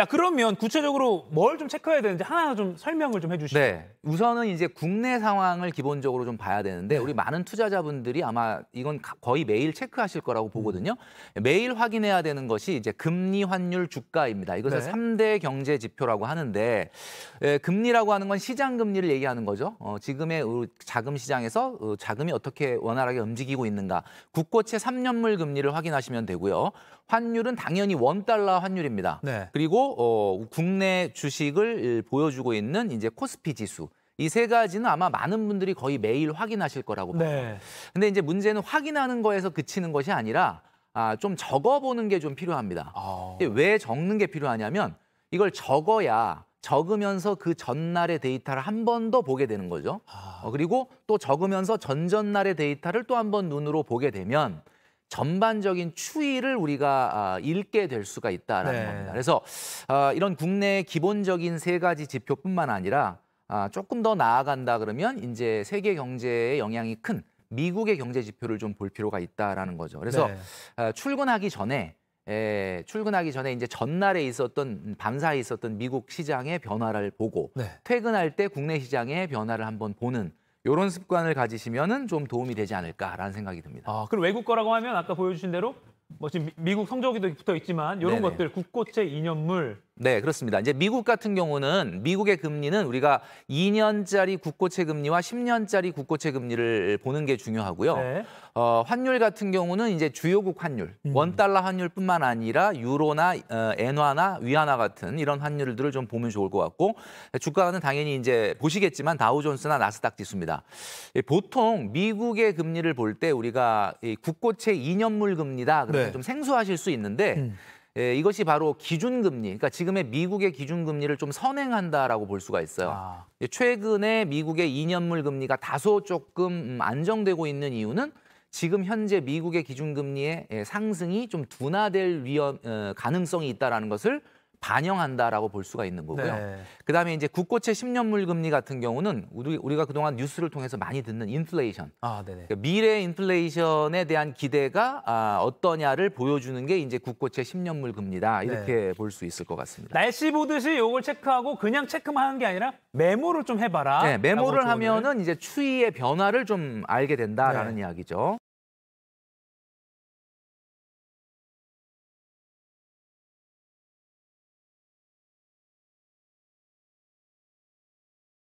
자 그러면 구체적으로 뭘 좀 체크해야 되는지 하나 좀 설명을 좀 해주시죠. 네, 우선은 이제 국내 상황을 기본적으로 좀 봐야 되는데 네. 우리 많은 투자자분들이 아마 이건 거의 매일 체크하실 거라고 음. 보거든요. 매일 확인해야 되는 것이 이제 금리 환율 주가입니다. 이것을 3대 경제 지표라고 하는데 예, 금리라고 하는 건 시장 금리를 얘기하는 거죠. 어, 지금의 자금 시장에서 어, 자금이 어떻게 원활하게 움직이고 있는가. 국고채 3년물 금리를 확인하시면 되고요. 환율은 당연히 원달러 환율입니다. 네. 그리고 어, 국내 주식을 보여주고 있는 이제 코스피 지수. 이 세 가지는 아마 많은 분들이 거의 매일 확인하실 거라고 네. 봐요. 네. 근데 이제 문제는 확인하는 거에서 그치는 것이 아니라 아, 좀 적어보는 게 좀 필요합니다. 아... 왜 적는 게 필요하냐면 이걸 적어야 적으면서 그 전날의 데이터를 한 번 더 보게 되는 거죠. 아... 어, 그리고 또 적으면서 전전날의 데이터를 또 한 번 눈으로 보게 되면 전반적인 추이를 우리가 아, 읽게 될 수가 있다라는 네. 겁니다. 그래서 아, 이런 국내 기본적인 세 가지 지표뿐만 아니라 아, 조금 더 나아간다 그러면 이제 세계 경제에 영향이 큰 미국의 경제 지표를 좀 볼 필요가 있다라는 거죠. 그래서 네. 출근하기 전에 예, 출근하기 전에 이제 전날에 있었던 음, 밤사이 있었던 미국 시장의 변화를 보고 네. 퇴근할 때 국내 시장의 변화를 한번 보는 이런 습관을 가지시면은 좀 도움이 되지 않을까라는 생각이 듭니다. 아, 그럼 외국 거라고 하면 아까 보여주신 대로 뭐 지금 미국 성적이도 붙어 있지만 이런 것들 국고채 이념물 네, 그렇습니다. 이제 미국 같은 경우는 미국의 금리는 우리가 2년짜리 국고채 금리와 10년짜리 국고채 금리를 보는 게 중요하고요. 네. 어, 환율 같은 경우는 이제 주요국 환율, 음. 원 달러 환율뿐만 아니라 유로나 어, 엔화나 위안화 같은 이런 환율들을 좀 보면 좋을 것 같고 주가는 당연히 이제 보시겠지만 다우존스나 나스닥 지수입니다. 예, 보통 미국의 금리를 볼 때 우리가 이 국고채 2년물 금리다 그러면 네. 좀 생소하실 수 있는데. 음. 예, 이것이 바로 기준금리, 그러니까 지금의 미국의 기준금리를 좀 선행한다라고 볼 수가 있어요. 아. 예, 최근에 미국의 2년물 금리가 다소 조금 음, 안정되고 있는 이유는 지금 현재 미국의 기준금리의 예, 상승이 좀 둔화될 위험 어, 가능성이 있다는 것을 반영한다라고 볼 수가 있는 거고요. 네. 그다음에 이제 국고채 10년물 금리 같은 경우는 우리, 우리가 그동안 뉴스를 통해서 많이 듣는 인플레이션, 아, 그러니까 미래 인플레이션에 대한 기대가 아, 어떠냐를 보여주는 게 이제 국고채 10년물 금리다 이렇게 네. 볼수 있을 것 같습니다. 날씨 보듯이 이걸 체크하고 그냥 체크만 하는 게 아니라 메모를 좀 해봐라. 네, 메모를 하면은 이제 추위의 변화를 좀 알게 된다라는 네. 이야기죠.